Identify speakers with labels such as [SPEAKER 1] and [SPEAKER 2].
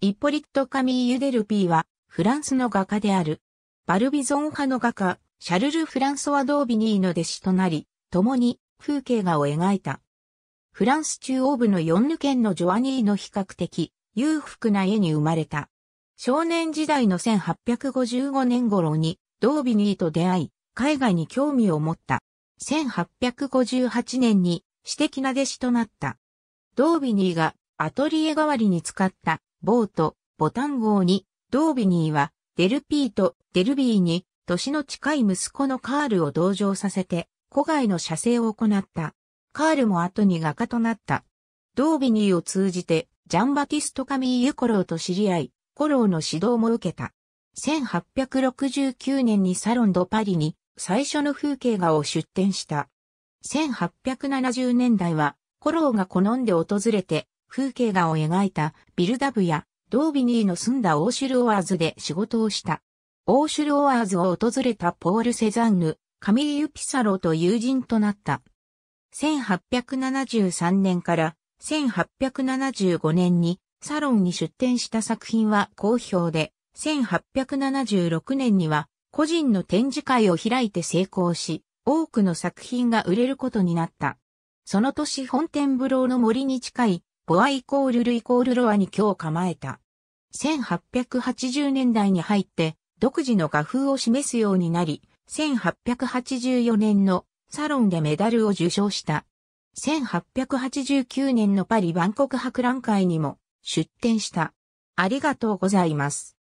[SPEAKER 1] イポリット・カミー・ユデルピーは、フランスの画家である。バルビゾン派の画家、シャルル・フランソワ・ドービニーの弟子となり、共に風景画を描いた。フランス中央部のヨンヌ県のジョアニーの比較的裕福な家に生まれた。少年時代の1855年頃にドービニーと出会い、海外に興味を持った。1858年に私的な弟子となった。ドービニーがアトリエ代わりに使ったボート、ボタン号に、ドービニーは、デルピーとデルビーに、年の近い息子のカールを同乗させて、古外の射精を行った。カールも後に画家となった。ドービニーを通じて、ジャンバティスト・カミーユ・コローと知り合い、コローの指導も受けた。1869年にサロン・ド・パリに、最初の風景画を出展した。1870年代は、コローが好んで訪れて、風景画を描いたビルダブやドービニーの住んだオーシュルオアーズで仕事をした。オーシュルオアーズを訪れたポール・セザンヌ、カミリユ・ピサロと友人となった。1873年から1875年にサロンに出展した作品は好評で、1876年には個人の展示会を開いて成功し、多くの作品が売れることになった。その年本店ブローの森に近いボアイコールルイコールロアに今日構えた。1880年代に入って独自の画風を示すようになり、1884年のサロンでメダルを受賞した。1889年のパリ万国博覧会にも出展した。ありがとうございます。